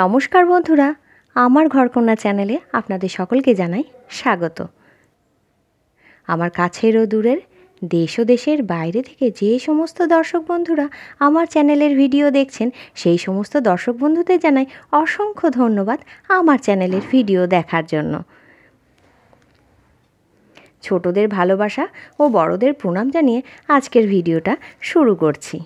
নমস্কার বন্ধুরা আমার ঘরকন্যা চ্যানেলে আপনাদের সকলকে জানাই স্বাগত আমার কাছের ও দূরের দেশ ও দেশের বাইরে থেকে যে সমস্ত দর্শক বন্ধুরা আমার চ্যানেলের ভিডিও দেখছেন সেই সমস্ত দর্শক বন্ধুদের জানাই অসংখ্য ধন্যবাদ আমার চ্যানেলের ভিডিও দেখার জন্য ছোটদের ভালোবাসা ও বড়দের প্রণাম জানিয়ে আজকের ভিডিওটা শুরু করছি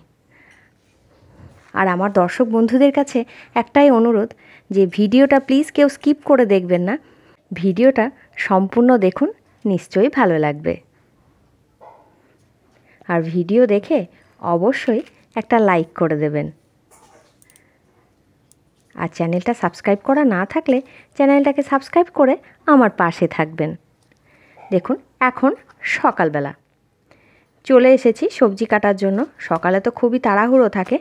আর আমার দর্শক বন্ধুদের কাছে একটাই অনুরোধ যে ভিডিওটা প্লিজ কেউ স্কিপ করে দেখবেন না ভিডিওটা সম্পূর্ণ দেখুন নিশ্চয়ই ভালো লাগবে আর ভিডিও দেখে অবশ্যই একটা লাইক করে দেবেন আর চ্যানেলটা সাবস্ক্রাইব করা না থাকলে চ্যানেলটাকে সাবস্ক্রাইব করে আমার পাশে থাকবেন দেখুন এখন সকালবেলা চলে এসেছি সবজি কাটার জন্য সকালে তো খুবই তাড়াহুড়ো থাকে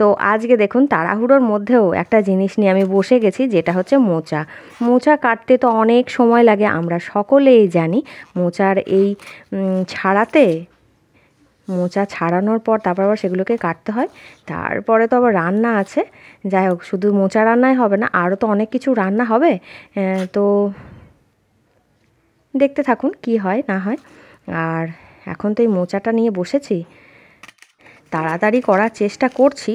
তো আজকে দেখুন তাড়াহুড়োর মধ্যেও একটা জিনিস নিয়ে আমি বসে গেছি যেটা হচ্ছে মোচা মোচা কাটতে তো অনেক সময় লাগে আমরা সকলেই জানি মোচার এই ছাড়াতে মোচা ছাড়ানোর পর তারপর আবার সেগুলোকে কাটতে হয় তারপরে তো আবার রান্না আছে যাই হোক শুধু মোচা রান্নাই হবে না আরও তো অনেক কিছু রান্না হবে তো দেখতে থাকুন কি হয় না হয় আর এখন তো এই মোচাটা নিয়ে বসেছি তাড়াতাড়ি করার চেষ্টা করছি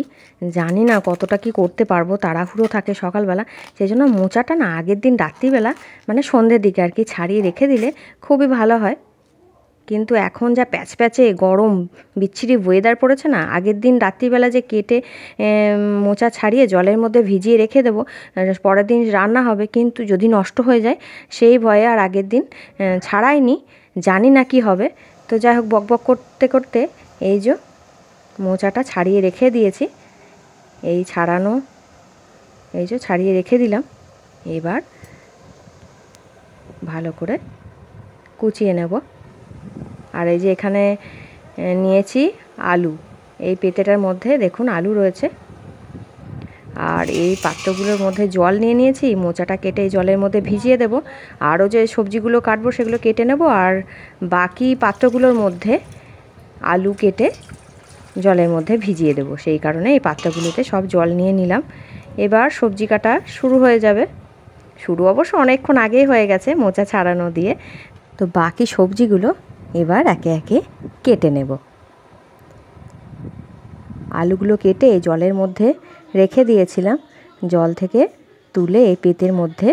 জানি না কতটা কি করতে পারবো তাড়াহুড়ো থাকে সকালবেলা সেই জন্য মোচাটা না আগের দিন রাত্রিবেলা মানে সন্ধ্যের দিকে আর কি ছাড়িয়ে রেখে দিলে খুবই ভালো হয় কিন্তু এখন যা প্যাচ প্যাচে গরম বিচ্ছিরি ওয়েদার পড়েছে না আগের দিন রাত্রিবেলা যে কেটে মোচা ছাড়িয়ে জলের মধ্যে ভিজিয়ে রেখে দেবো পরের দিন রান্না হবে কিন্তু যদি নষ্ট হয়ে যায় সেই ভয়ে আর আগের দিন ছাড়াইনি জানি না কি হবে তো যাই হোক বক বক করতে করতে এই যে মোচাটা ছাড়িয়ে রেখে দিয়েছি এই ছাড়ানো এই যে ছাড়িয়ে রেখে দিলাম এবার ভালো করে কুচিয়ে নেব আর এই যে এখানে নিয়েছি আলু এই পেটেটার মধ্যে দেখুন আলু রয়েছে আর এই পাত্রগুলোর মধ্যে জল নিয়ে নিয়েছি মোচাটা কেটে জলের মধ্যে ভিজিয়ে দেব আরও যে সবজিগুলো কাটবো সেগুলো কেটে নেব আর বাকি পাত্রগুলোর মধ্যে আলু কেটে জলের মধ্যে ভিজিয়ে দেব সেই কারণে এই পাত্রগুলোতে সব জল নিয়ে নিলাম এবার সবজি কাটা শুরু হয়ে যাবে শুরু অবশ্য অনেকক্ষণ আগেই হয়ে গেছে মোচা ছাড়ানো দিয়ে তো বাকি সবজিগুলো এবার একে একে কেটে নেব আলুগুলো কেটে জলের মধ্যে রেখে দিয়েছিলাম জল থেকে তুলে এই পেতের মধ্যে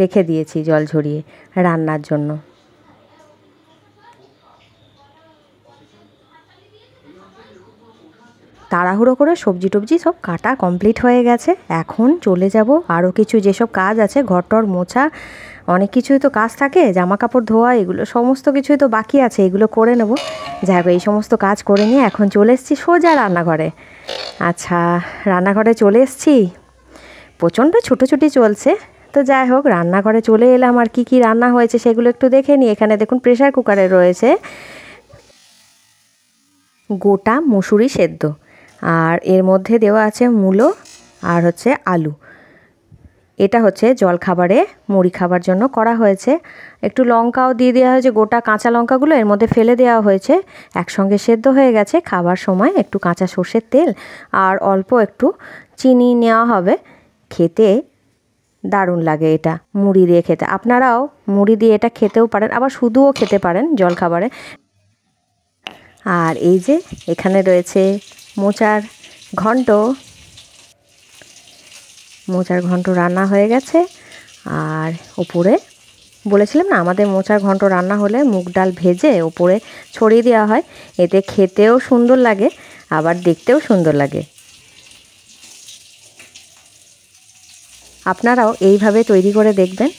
রেখে দিয়েছি জল ঝরিয়ে রান্নার জন্য তাড়াহুড়ো করে সবজি টবজি সব কাটা কমপ্লিট হয়ে গেছে এখন চলে যাব আরও কিছু যেসব কাজ আছে ঘরটর মোছা অনেক কিছুই তো কাজ থাকে জামা কাপড় ধোয়া এগুলো সমস্ত কিছুই তো বাকি আছে এগুলো করে নেব যাই হোক এই সমস্ত কাজ করে নিয়ে এখন চলে এসেছি সোজা রান্নাঘরে আচ্ছা রান্নাঘরে চলে এসছি প্রচণ্ড ছুটোছুটি চলছে তো যাই হোক রান্নাঘরে চলে এলাম আর কি কি রান্না হয়েছে সেগুলো একটু দেখে নিই এখানে দেখুন প্রেশার কুকারে রয়েছে গোটা মুসুরি সেদ্ধ আর এর মধ্যে দেওয়া আছে মূলো আর হচ্ছে আলু এটা হচ্ছে জল খাবারে মুড়ি খাবার জন্য করা হয়েছে একটু লঙ্কাও দিয়ে দেওয়া হয়েছে গোটা কাঁচা লঙ্কাগুলো এর মধ্যে ফেলে দেওয়া হয়েছে একসঙ্গে সেদ্ধ হয়ে গেছে খাবার সময় একটু কাঁচা সর্ষের তেল আর অল্প একটু চিনি নেওয়া হবে খেতে দারুণ লাগে এটা মুড়ি দিয়ে খেতে আপনারাও মুড়ি দিয়ে এটা খেতেও পারেন আবার শুধুও খেতে পারেন জল খাবারে আর এই যে এখানে রয়েছে মোচার ঘন্ট মোচার ঘন্ট রান্না হয়ে গেছে আর উপরে বলেছিলাম না আমাদের মোচার ঘন্ট রান্না হলে মুগ ডাল ভেজে ওপরে ছড়িয়ে দেওয়া হয় এতে খেতেও সুন্দর লাগে আবার দেখতেও সুন্দর লাগে আপনারাও এইভাবে তৈরি করে দেখবেন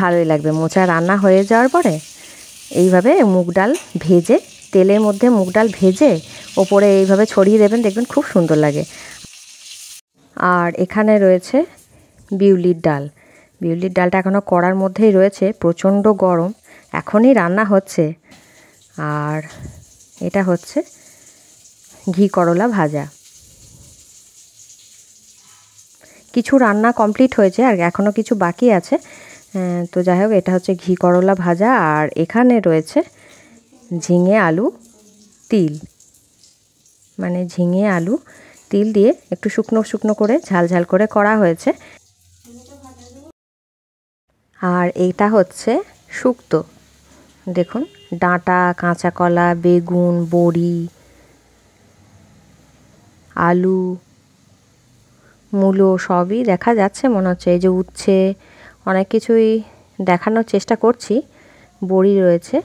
ভালোই লাগবে মোচা রান্না হয়ে যাওয়ার পরে এইভাবে মুগ ডাল ভেজে তেলের মধ্যে মুগ ডাল ভেজে ওপরে এইভাবে ছড়িয়ে দেবেন দেখবেন খুব সুন্দর লাগে আর এখানে রয়েছে বিউলির ডাল বিউলির ডালটা এখনও কড়ার মধ্যেই রয়েছে প্রচণ্ড গরম এখনই রান্না হচ্ছে আর এটা হচ্ছে ঘি করলা ভাজা কিছু রান্না কমপ্লিট হয়েছে আর এখনও কিছু বাকি আছে তো যাই হোক এটা হচ্ছে ঘি করলা ভাজা আর এখানে রয়েছে ঝিঙে আলু তিল মানে ঝিঙে আলু তিল দিয়ে একটু শুকনো শুকনো করে ঝাল ঝাল করে করা হয়েছে আর এইটা হচ্ছে শুক্তো দেখুন ডাঁটা কাঁচা কলা বেগুন বড়ি আলু মূলো সবই দেখা যাচ্ছে মনে হচ্ছে এই যে উচ্ছে অনেক কিছুই দেখানোর চেষ্টা করছি বড়ি রয়েছে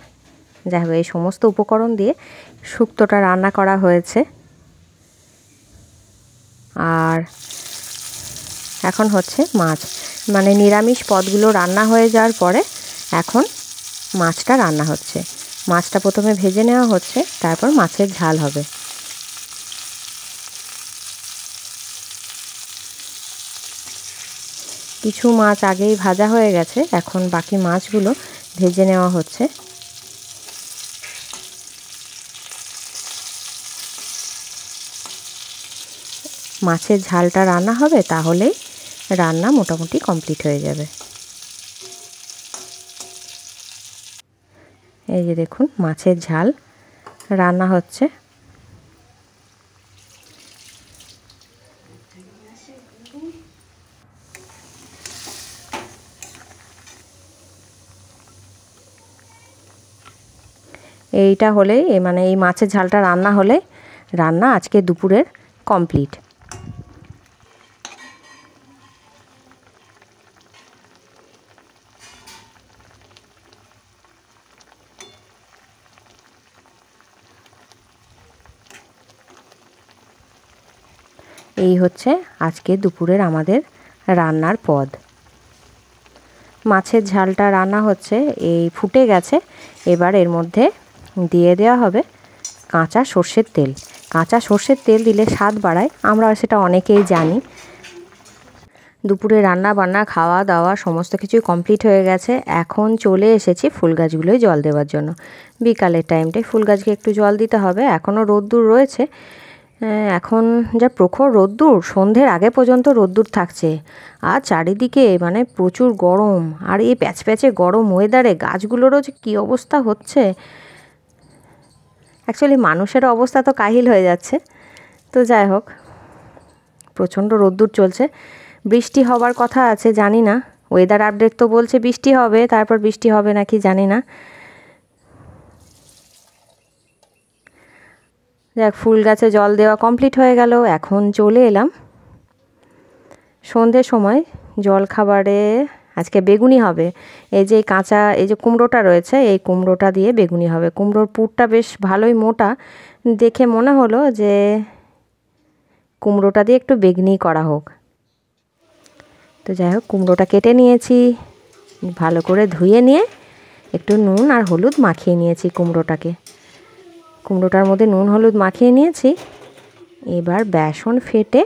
যাই হোক এই সমস্ত উপকরণ দিয়ে শুক্তোটা রান্না করা হয়েছে আর এখন হচ্ছে মাছ মানে নিরামিষ পদগুলো রান্না হয়ে যাওয়ার পরে এখন মাছটা রান্না হচ্ছে মাছটা প্রথমে ভেজে নেওয়া হচ্ছে তারপর মাছের ঝাল হবে কিছু মাছ আগেই ভাজা হয়ে গেছে এখন বাকি মাছগুলো ভেজে নেওয়া হচ্ছে মাছের ঝালটা রান্না হবে তাহলে রান্না মোটামুটি কমপ্লিট হয়ে যাবে এই যে দেখুন মাছের ঝাল রান্না হচ্ছে এইটা হলে মানে এই মাছের ঝালটা রান্না হলে রান্না আজকে দুপুরের কমপ্লিট এই হচ্ছে আজকে দুপুরের আমাদের রান্নার পদ মাছের ঝালটা রান্না হচ্ছে এই ফুটে গেছে এবার এর মধ্যে দিয়ে দেওয়া হবে কাঁচা সর্ষের তেল কাঁচা সর্ষের তেল দিলে স্বাদ বাড়ায় আমরা সেটা অনেকেই জানি দুপুরে রান্না বান্না খাওয়া দাওয়া সমস্ত কিছুই কমপ্লিট হয়ে গেছে এখন চলে এসেছি ফুল গাছগুলোয় জল দেওয়ার জন্য বিকালের টাইমটায় ফুল গাছকে একটু জল দিতে হবে এখনও রোদ্দুর রয়েছে হ্যাঁ, এখন যা প্রখর রোদ্দুর সন্ধ্যের আগে পর্যন্ত রোদ্দুর থাকছে আর চারিদিকে মানে প্রচুর গরম আর এই প্যাচপ্যাচে গরম ওয়েদারে গাছগুলোরও যে কী অবস্থা হচ্ছে অ্যাকচুয়ালি মানুষের অবস্থা তো কাহিল হয়ে যাচ্ছে তো যাই হোক প্রচণ্ড রোদ্দুর চলছে বৃষ্টি হবার কথা আছে জানি না ওয়েদার আপডেট তো বলছে বৃষ্টি হবে তারপর বৃষ্টি হবে নাকি জানি না যাক ফুল গাছে জল দেওয়া কমপ্লিট হয়ে গেল এখন চলে এলাম সন্ধ্যে সময় জল খাবারে আজকে বেগুনি হবে এই যে কাঁচা এই যে কুমড়োটা রয়েছে এই কুমড়োটা দিয়ে বেগুনি হবে কুমড়োর পুরটা বেশ ভালোই মোটা দেখে মনে হলো যে কুমড়োটা দিয়ে একটু বেগুনি করা হোক তো যাই হোক কুমড়োটা কেটে নিয়েছি ভালো করে ধুয়ে নিয়ে একটু নুন আর হলুদ মাখিয়ে নিয়েছি কুমড়োটাকে কুমড়োটার মধ্যে নুন হলুদ মাখিয়ে নিয়েছি এবার বেসন ফেটে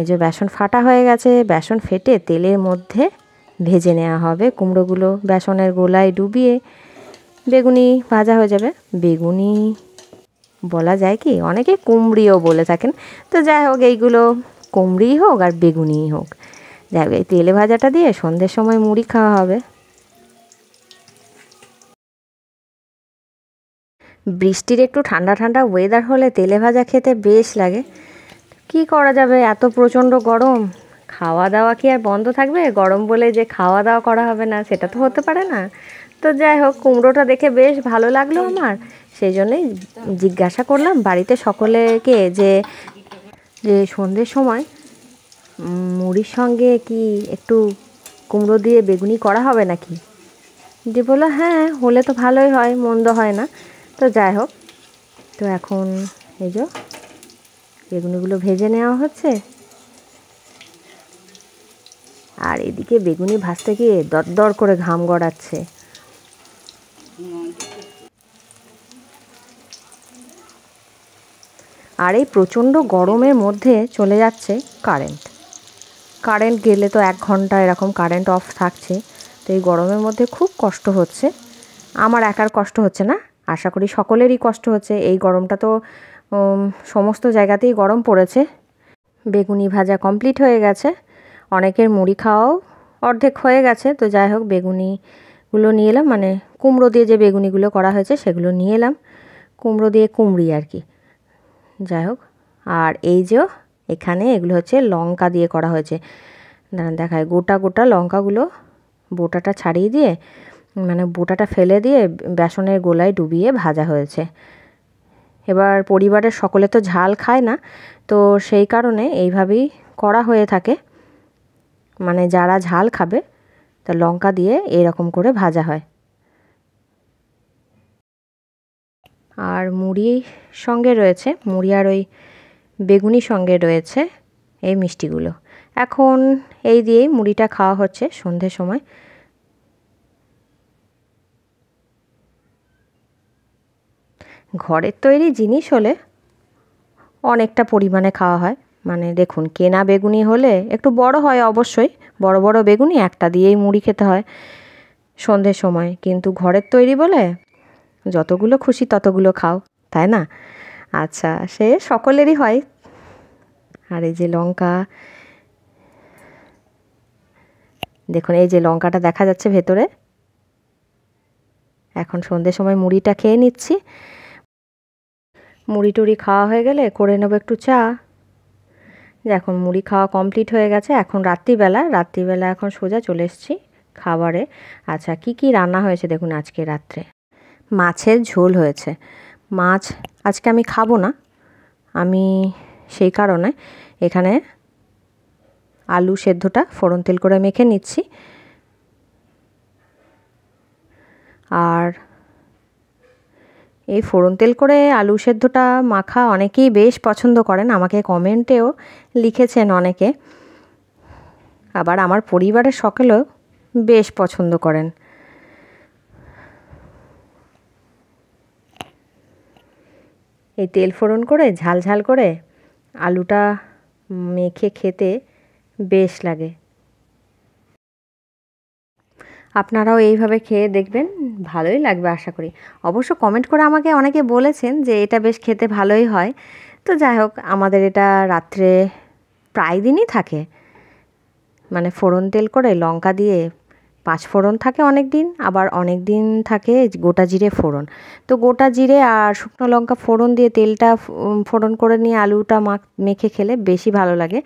এই যে বেসন ফাটা হয়ে গেছে বেসন ফেটে তেলের মধ্যে ভেজে নেওয়া হবে কুমড়োগুলো বেসনের গোলায় ডুবিয়ে বেগুনি ভাজা হয়ে যাবে বেগুনি বলা যায় কি অনেকে কুমড়িও বলে থাকেন তো যাই হোক এইগুলো কুমড়িই হোক আর বেগুনিই হোক যাই হোক এই তেলে ভাজাটা দিয়ে সন্ধ্যের সময় মুড়ি খাওয়া হবে বৃষ্টির একটু ঠান্ডা ঠান্ডা ওয়েদার হলে তেলে ভাজা খেতে বেশ লাগে কি করা যাবে এত প্রচণ্ড গরম খাওয়া দাওয়া কি আর বন্ধ থাকবে গরম বলে যে খাওয়া দাওয়া করা হবে না সেটা তো হতে পারে না তো যাই হোক কুমড়োটা দেখে বেশ ভালো লাগলো আমার সেই জন্যই জিজ্ঞাসা করলাম বাড়িতে সকলেকে যে যে সন্ধ্যের সময় মুড়ির সঙ্গে কি একটু কুমড়ো দিয়ে বেগুনি করা হবে নাকি যে বললো হ্যাঁ হলে তো ভালোই হয় মন্দ হয় না তো যাই হোক তো এখন এই যে বেগুনিগুলো ভেজে নেওয়া হচ্ছে আর এদিকে বেগুনি ভাজতে গিয়ে দরদর করে ঘাম গড়াচ্ছে আর এই প্রচণ্ড গরমের মধ্যে চলে যাচ্ছে কারেন্ট কারেন্ট গেলে তো এক ঘন্টা এরকম কারেন্ট অফ থাকছে তো এই গরমের মধ্যে খুব কষ্ট হচ্ছে আমার একার কষ্ট হচ্ছে না আশা করি সকলেরই কষ্ট হচ্ছে এই গরমটা তো সমস্ত জায়গাতেই গরম পড়েছে বেগুনি ভাজা কমপ্লিট হয়ে গেছে অনেকের মুড়ি খাওয়াও অর্ধেক হয়ে গেছে তো যাই হোক বেগুনিগুলো নিয়ে এলাম মানে কুমড়ো দিয়ে যে বেগুনিগুলো করা হয়েছে সেগুলো নিয়ে এলাম কুমড়ো দিয়ে কুমড়ি আর কি যাই হোক আর এই যে এখানে এগুলো হচ্ছে লঙ্কা দিয়ে করা হয়েছে দেখায় গোটা গোটা লঙ্কাগুলো বোটাটা ছাড়িয়ে দিয়ে মানে বোটাটা ফেলে দিয়ে বেসনের গোলায় ডুবিয়ে ভাজা হয়েছে এবার পরিবারের সকলে তো ঝাল খায় না তো সেই কারণে এইভাবেই করা হয়ে থাকে মানে যারা ঝাল খাবে তা লঙ্কা দিয়ে এরকম করে ভাজা হয় আর মুড়ি সঙ্গে রয়েছে মুড়ি আর ওই বেগুনি সঙ্গে রয়েছে এই মিষ্টিগুলো এখন এই দিয়েই মুড়িটা খাওয়া হচ্ছে সন্ধ্যে সময় ঘরের তৈরি জিনিস হলে অনেকটা পরিমাণে খাওয়া হয় মানে দেখুন কেনা বেগুনি হলে একটু বড় হয় অবশ্যই বড় বড় বেগুনি একটা দিয়েই মুড়ি খেতে হয় সন্ধ্যের সময় কিন্তু ঘরের তৈরি বলে যতগুলো খুশি ততগুলো খাও তাই না আচ্ছা সে সকলেরই হয় আর এই যে লঙ্কা দেখুন এই যে লঙ্কাটা দেখা যাচ্ছে ভেতরে এখন সন্ধ্যের সময় মুড়িটা খেয়ে নিচ্ছি মুড়ি টুড়ি খাওয়া হয়ে গেলে করে নেবো একটু চা এখন মুড়ি খাওয়া কমপ্লিট হয়ে গেছে এখন রাত্রিবেলা রাত্রিবেলা এখন সোজা চলে এসেছি খাবারে আচ্ছা কি কি রান্না হয়েছে দেখুন আজকে রাত্রে মাছের ঝোল হয়েছে মাছ আজকে আমি খাবো না আমি সেই কারণে এখানে আলু সেদ্ধটা ফোড়ন তেল করে মেখে নিচ্ছি আর এই ফোড়ন তেল করে আলু সেদ্ধটা মাখা অনেকেই বেশ পছন্দ করেন আমাকে কমেন্টেও লিখেছেন অনেকে আবার আমার পরিবারের সকলেও বেশ পছন্দ করেন এই তেল ফোড়ন করে ঝাল ঝাল করে আলুটা মেখে খেতে বেশ লাগে আপনারাও এইভাবে খেয়ে দেখবেন ভালোই লাগবে আশা করি অবশ্য কমেন্ট করে আমাকে অনেকে বলেছেন যে এটা বেশ খেতে ভালোই হয় তো যাই হোক আমাদের এটা রাত্রে প্রায় দিনই থাকে মানে ফোড়ন তেল করে লঙ্কা দিয়ে পাঁচ ফোড়ন থাকে অনেক দিন আবার অনেক দিন থাকে গোটা জিরে ফোড়ন তো গোটা জিরে আর শুকনো লঙ্কা ফোড়ন দিয়ে তেলটা ফোড়ন করে নিয়ে আলুটা মাখ মেখে খেলে বেশি ভালো লাগে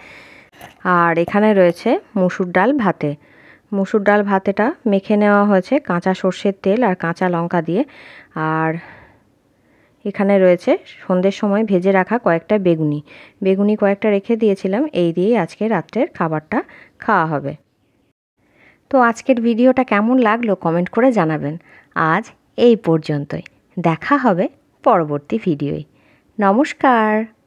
আর এখানে রয়েছে মুসুর ডাল ভাতে মুসুর ডাল ভাতেটা মেখে নেওয়া হয়েছে কাঁচা সর্ষের তেল আর কাঁচা লঙ্কা দিয়ে আর এখানে রয়েছে সন্ধ্যের সময় ভেজে রাখা কয়েকটা বেগুনি বেগুনি কয়েকটা রেখে দিয়েছিলাম এই দিয়েই আজকে রাত্রের খাবারটা খাওয়া হবে তো আজকের ভিডিওটা কেমন লাগলো কমেন্ট করে জানাবেন আজ এই পর্যন্তই দেখা হবে পরবর্তী ভিডিওয় নমস্কার